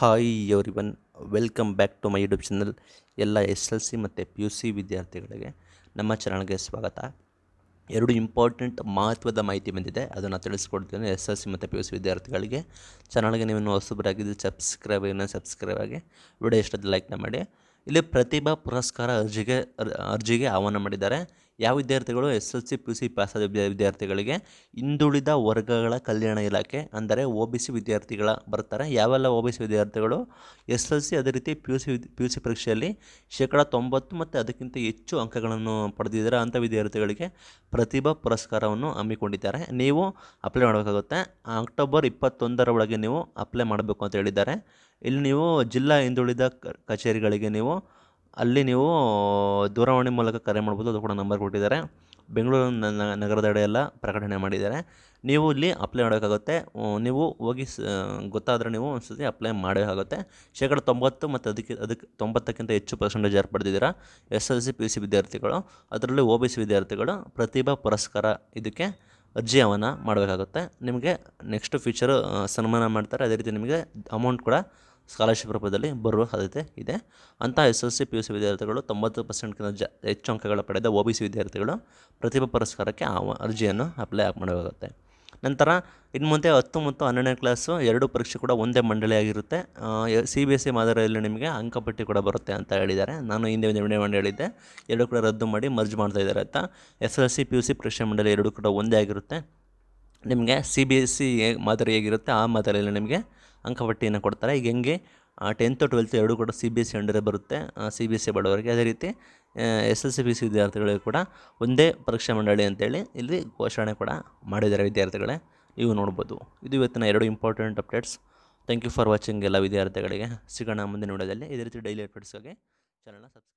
hi everyone welcome back to my YouTube channel ಎಲ್ಲ S L C ಮತ್ತು P U C ವಿದ್ಯಾರ್ಥಿಗಳಿಗೆ ನಮ್ಮ ಚಾನಲ್ಗೆ ಸ್ವಾಗತ ಎರಡು ಇಂಪಾರ್ಟೆಂಟ್ ಮಹತ್ವದ ಮಾಹಿತಿ ಬಂದಿದೆ ಅದನ್ನು ತಿಳಿಸ್ಕೊಡ್ತೀನಿ ಎಸ್ ಎಲ್ ಸಿ ಮತ್ತು ಪಿ ಯು ಸಿ ವಿದ್ಯಾರ್ಥಿಗಳಿಗೆ ಚಾನಲ್ಗೆ ನೀವು ಹೊಸಬರಾಗಿದ್ದು ಸಬ್ಸ್ಕ್ರೈಬ್ ಏನೋ ಸಬ್ಸ್ಕ್ರೈಬ್ ಆಗಿ ವಿಡಿಯೋ ಇಷ್ಟದ ಲೈಕ್ನ ಮಾಡಿ ಇಲ್ಲಿ ಪ್ರತಿಭಾ ಪುರಸ್ಕಾರ ಅರ್ಜಿಗೆ ಅರ್ಜಿಗೆ ಆಹ್ವಾನ ಮಾಡಿದ್ದಾರೆ ಯಾವ ವಿದ್ಯಾರ್ಥಿಗಳು S L C P U C ಪಾಸಾದ ವಿದ್ಯಾರ್ಥಿಗಳಿಗೆ ಹಿಂದುಳಿದ ವರ್ಗಗಳ ಕಲ್ಯಾಣ ಇಲಾಖೆ ಅಂದರೆ ಒ ಬಿ ಸಿ ವಿದ್ಯಾರ್ಥಿಗಳ ಬರ್ತಾರೆ ಯಾವೆಲ್ಲ ಒ ಬಿ ಸಿ ವಿದ್ಯಾರ್ಥಿಗಳು ಎಸ್ ಎಲ್ ಸಿ ಅದೇ ರೀತಿ P U C P U C ಪರೀಕ್ಷೆಯಲ್ಲಿ ಶೇಕಡ ತೊಂಬತ್ತು ಮತ್ತು ಅದಕ್ಕಿಂತ ಹೆಚ್ಚು ಅಂಕಗಳನ್ನು ಪಡೆದಿದ್ದಾರೆ ಅಂಥ ವಿದ್ಯಾರ್ಥಿಗಳಿಗೆ ಪ್ರತಿಭಾ ಪುರಸ್ಕಾರವನ್ನು ಹಮ್ಮಿಕೊಂಡಿದ್ದಾರೆ ನೀವು ಅಪ್ಲೈ ಮಾಡಬೇಕಾಗುತ್ತೆ ಅಕ್ಟೋಬರ್ ಇಪ್ಪತ್ತೊಂದರ ಒಳಗೆ ನೀವು ಅಪ್ಲೈ ಮಾಡಬೇಕು ಅಂತ ಹೇಳಿದ್ದಾರೆ ಇಲ್ಲಿ ನೀವು ಜಿಲ್ಲಾ ಹಿಂದುಳಿದ ಕಚೇರಿಗಳಿಗೆ ನೀವು ಅಲ್ಲಿ ನೀವು ದೂರವಾಣಿ ಮೂಲಕ ಕರೆ ಮಾಡ್ಬೋದು ಅದು ಕೂಡ ನಂಬರ್ ಕೊಟ್ಟಿದ್ದಾರೆ ಬೆಂಗಳೂರು ನಗರದೆಡೆ ಎಲ್ಲ ಪ್ರಕಟಣೆ ಮಾಡಿದ್ದಾರೆ ನೀವು ಇಲ್ಲಿ ಅಪ್ಲೈ ಮಾಡೋಕ್ಕಾಗುತ್ತೆ ನೀವು ಹೋಗಿ ಸ್ ಗೊತ್ತಾದರೆ ನೀವು ಒಂದು ಅಪ್ಲೈ ಮಾಡಬೇಕಾಗುತ್ತೆ ಶೇಕಡ ತೊಂಬತ್ತು ಮತ್ತು ಅದಕ್ಕೆ ಅದಕ್ಕೆ ತೊಂಬತ್ತಕ್ಕಿಂತ ಹೆಚ್ಚು ಪರ್ಸೆಂಟೇಜ್ ಏರ್ಪಡ್ತಿದ್ದೀರಾ S L C P U C ವಿದ್ಯಾರ್ಥಿಗಳು ಅದರಲ್ಲಿ ಓ ಬಿ ಸಿ ವಿದ್ಯಾರ್ಥಿಗಳು ಪ್ರತಿಭಾ ಪುರಸ್ಕಾರ ಇದಕ್ಕೆ ಅರ್ಜಿ ಮಾಡಬೇಕಾಗುತ್ತೆ ನಿಮಗೆ ನೆಕ್ಸ್ಟ್ ಫ್ಯೂಚರು ಸನ್ಮಾನ ಮಾಡ್ತಾರೆ ಅದೇ ರೀತಿ ನಿಮಗೆ ಅಮೌಂಟ್ ಕೂಡ ಸ್ಕಾಲರ್ಶಿಪ್ ರೂಪದಲ್ಲಿ ಬರುವ ಸಾಧ್ಯತೆ ಇದೆ ಅಂತಹ S L C P U C ವಿದ್ಯಾರ್ಥಿಗಳು ತೊಂಬತ್ತು ಪರ್ಸೆಂಟ್ಗಿಂತ ಜ ಹೆಚ್ಚು ಅಂಕಗಳ ಪಡೆದ ಒ ಬಿ ಸಿ ವಿದ್ಯಾರ್ಥಿಗಳು ಪ್ರತಿಭಾ ಪುರಸ್ಕಾರಕ್ಕೆ ಆ ಅರ್ಜಿಯನ್ನು ಅಪ್ಲೈ ಮಾಡಬೇಕಾಗುತ್ತೆ ನಂತರ ಇನ್ನು ಮುಂದೆ ಹತ್ತು ಮತ್ತು ಹನ್ನೆರಡನೇ ಕ್ಲಾಸು ಎರಡು ಪರೀಕ್ಷೆ ಕೂಡ ಒಂದೇ ಮಂಡಳಿಯಾಗಿರುತ್ತೆ C B S C e ಮಾದರಿಯಲ್ಲಿ ನಿಮಗೆ ಅಂಕಪಟ್ಟಿ ಕೂಡ ಬರುತ್ತೆ ಅಂತ ಹೇಳಿದ್ದಾರೆ ನಾನು ಹಿಂದೆ ಒಂದು ಮಂಡಳಿ ಹೇಳಿದ್ದೆ ಎರಡು ಕೂಡ ರದ್ದು ಮಾಡಿ ಮರ್ಜ್ ಮಾಡ್ತಾ ಇದ್ದಾರೆ ಅಂತ S L C P U C ಪರೀಕ್ಷೆ ಮಂಡಳಿ ಎರಡು ಕೂಡ ಒಂದೇ ಆಗಿರುತ್ತೆ ನಿಮಗೆ ಸಿ ಬಿ ಎಸ್ ಸಿ ಮಾದರಿ ಹೇಗಿರುತ್ತೆ ಆ ಮಾದರಿಯಲ್ಲಿ ನಿಮಗೆ ಅಂಕಪಟ್ಟಿಯನ್ನು ಕೊಡ್ತಾರೆ ಈಗ ಹೆಂಗೆ ಟೆಂತ್ ಟ್ವೆಲ್ತ್ ಎರಡೂ ಕೂಡ ಸಿ ಬಿ ಎಸ್ ಸಿ ಅಂಡರೇ ಬರುತ್ತೆ ಸಿ ಬಿ ಎಸ್ ಸಿ ಬಡವರಿಗೆ ಅದೇ ರೀತಿ S L C B C ವಿದ್ಯಾರ್ಥಿಗಳಿಗೆ ಕೂಡ ಒಂದೇ ಪರೀಕ್ಷಾ ಮಂಡಳಿ ಅಂತೇಳಿ ಇಲ್ಲಿ ಘೋಷಣೆ ಕೂಡ ಮಾಡಿದ್ದಾರೆ ವಿದ್ಯಾರ್ಥಿಗಳೇ ನೀವು ನೋಡ್ಬೋದು ಇದು ಇವತ್ತಿನ ಎರಡು important updates thank you for watching ಎಲ್ಲ ವಿದ್ಯಾರ್ಥಿಗಳಿಗೆ ಸಿಗೋಣ ಮುಂದಿನ ವಿಡಿಯೋದಲ್ಲಿ ಇದೇ ರೀತಿ ಡೈಲಿ ಅಪ್ಡೇಟ್ಸ್ಗಾಗಿ ಚಾನಲ್ನ ಸಬ್ಸ್ಕ್ರೈಬ್